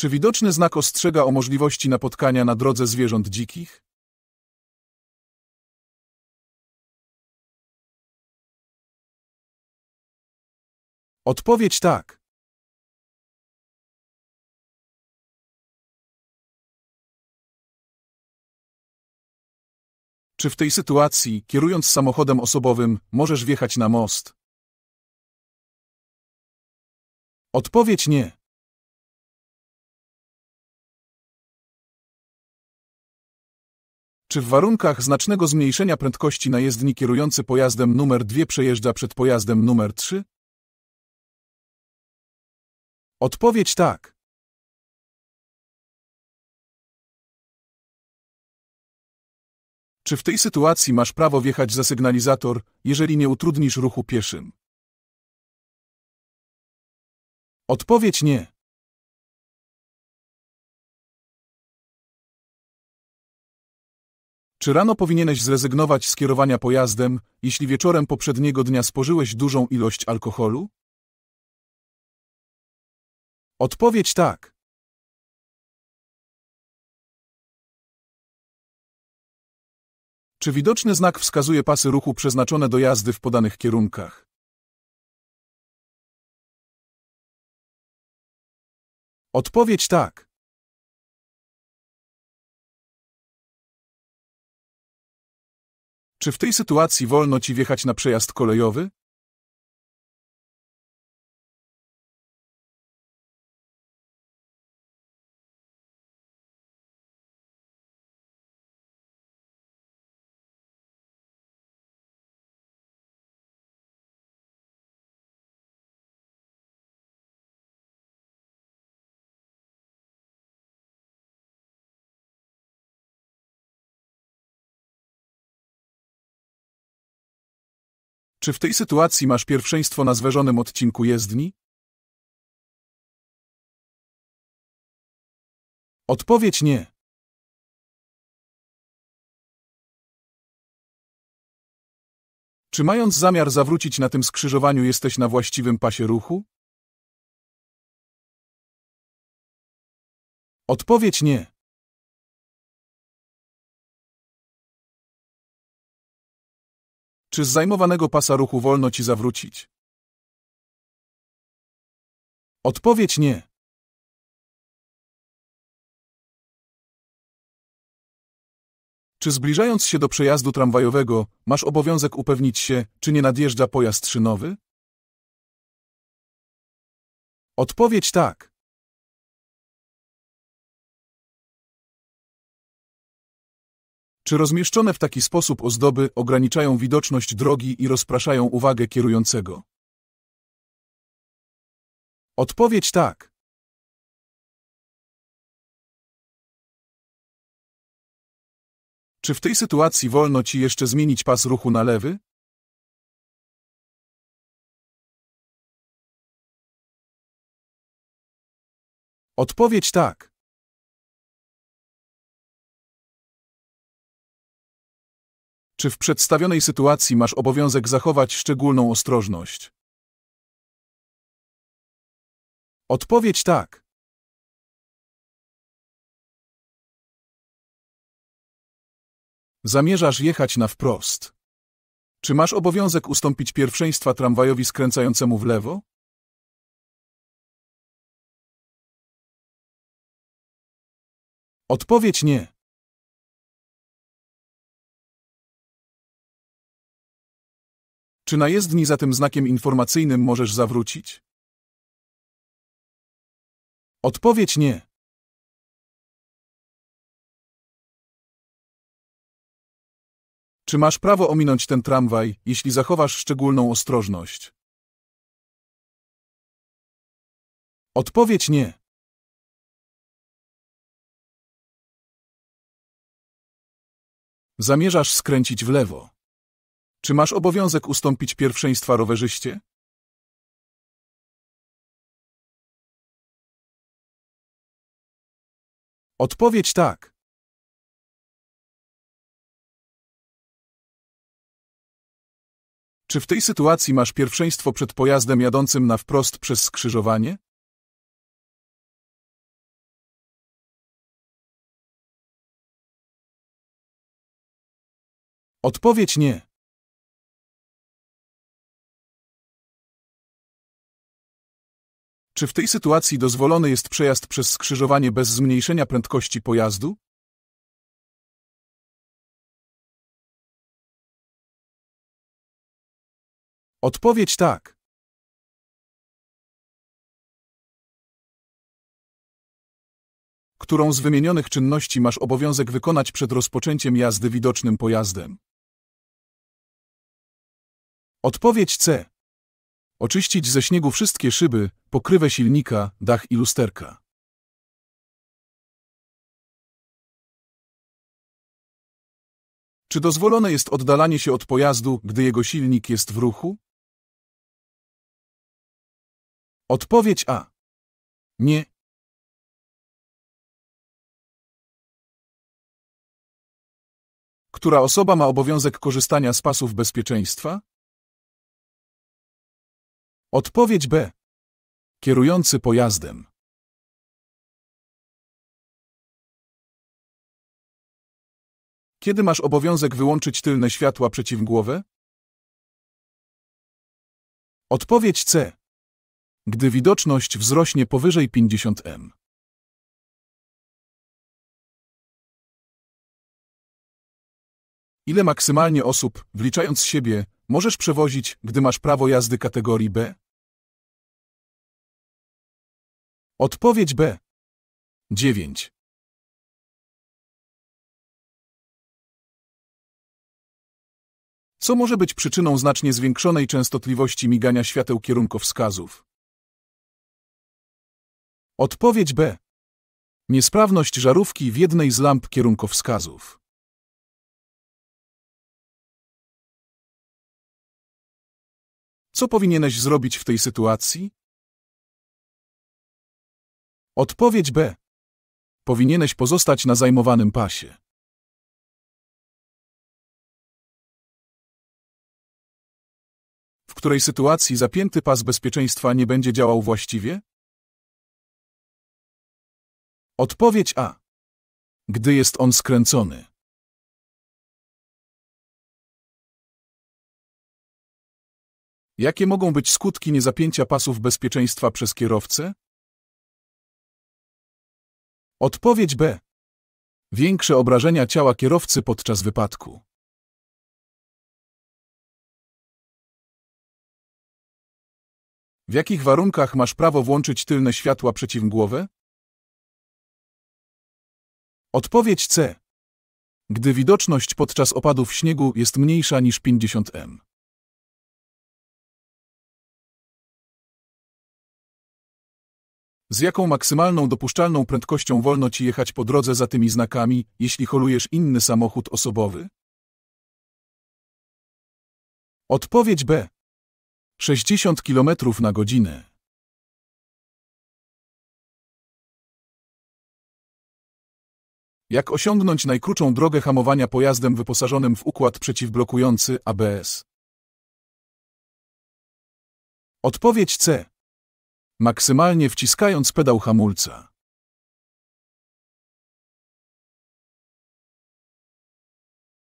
Czy widoczny znak ostrzega o możliwości napotkania na drodze zwierząt dzikich? Odpowiedź tak. Czy w tej sytuacji, kierując samochodem osobowym, możesz wjechać na most? Odpowiedź nie. Czy w warunkach znacznego zmniejszenia prędkości najezdni kierujący pojazdem numer 2 przejeżdża przed pojazdem numer 3? Odpowiedź tak. Czy w tej sytuacji masz prawo wjechać za sygnalizator, jeżeli nie utrudnisz ruchu pieszym? Odpowiedź nie. Czy rano powinieneś zrezygnować z kierowania pojazdem, jeśli wieczorem poprzedniego dnia spożyłeś dużą ilość alkoholu? Odpowiedź tak. Czy widoczny znak wskazuje pasy ruchu przeznaczone do jazdy w podanych kierunkach? Odpowiedź tak. Czy w tej sytuacji wolno ci wjechać na przejazd kolejowy? Czy w tej sytuacji masz pierwszeństwo na zwężonym odcinku jezdni? Odpowiedź nie. Czy mając zamiar zawrócić na tym skrzyżowaniu jesteś na właściwym pasie ruchu? Odpowiedź nie. Czy z zajmowanego pasa ruchu wolno ci zawrócić? Odpowiedź nie. Czy zbliżając się do przejazdu tramwajowego, masz obowiązek upewnić się, czy nie nadjeżdża pojazd szynowy? Odpowiedź tak. Czy rozmieszczone w taki sposób ozdoby ograniczają widoczność drogi i rozpraszają uwagę kierującego? Odpowiedź tak. Czy w tej sytuacji wolno ci jeszcze zmienić pas ruchu na lewy? Odpowiedź tak. Czy w przedstawionej sytuacji masz obowiązek zachować szczególną ostrożność? Odpowiedź tak. Zamierzasz jechać na wprost. Czy masz obowiązek ustąpić pierwszeństwa tramwajowi skręcającemu w lewo? Odpowiedź nie. Czy na jezdni za tym znakiem informacyjnym możesz zawrócić? Odpowiedź nie. Czy masz prawo ominąć ten tramwaj, jeśli zachowasz szczególną ostrożność? Odpowiedź nie. Zamierzasz skręcić w lewo. Czy masz obowiązek ustąpić pierwszeństwa rowerzyście? Odpowiedź tak. Czy w tej sytuacji masz pierwszeństwo przed pojazdem jadącym na wprost przez skrzyżowanie? Odpowiedź nie. Czy w tej sytuacji dozwolony jest przejazd przez skrzyżowanie bez zmniejszenia prędkości pojazdu? Odpowiedź tak. Którą z wymienionych czynności masz obowiązek wykonać przed rozpoczęciem jazdy widocznym pojazdem? Odpowiedź C. Oczyścić ze śniegu wszystkie szyby, pokrywę silnika, dach i lusterka. Czy dozwolone jest oddalanie się od pojazdu, gdy jego silnik jest w ruchu? Odpowiedź A. Nie. Która osoba ma obowiązek korzystania z pasów bezpieczeństwa? Odpowiedź B. Kierujący pojazdem. Kiedy masz obowiązek wyłączyć tylne światła przeciwgłowe? Odpowiedź C. Gdy widoczność wzrośnie powyżej 50 m. Ile maksymalnie osób, wliczając siebie, Możesz przewozić, gdy masz prawo jazdy kategorii B? Odpowiedź B. 9. Co może być przyczyną znacznie zwiększonej częstotliwości migania świateł kierunkowskazów? Odpowiedź B. Niesprawność żarówki w jednej z lamp kierunkowskazów. Co powinieneś zrobić w tej sytuacji? Odpowiedź B. Powinieneś pozostać na zajmowanym pasie. W której sytuacji zapięty pas bezpieczeństwa nie będzie działał właściwie? Odpowiedź A. Gdy jest on skręcony. Jakie mogą być skutki niezapięcia pasów bezpieczeństwa przez kierowcę? Odpowiedź B. Większe obrażenia ciała kierowcy podczas wypadku. W jakich warunkach masz prawo włączyć tylne światła przeciwgłowe? Odpowiedź C. Gdy widoczność podczas opadów śniegu jest mniejsza niż 50 m. Z jaką maksymalną dopuszczalną prędkością wolno ci jechać po drodze za tymi znakami, jeśli holujesz inny samochód osobowy? Odpowiedź B. 60 km na godzinę. Jak osiągnąć najkrótszą drogę hamowania pojazdem wyposażonym w układ przeciwblokujący ABS? Odpowiedź C maksymalnie wciskając pedał hamulca.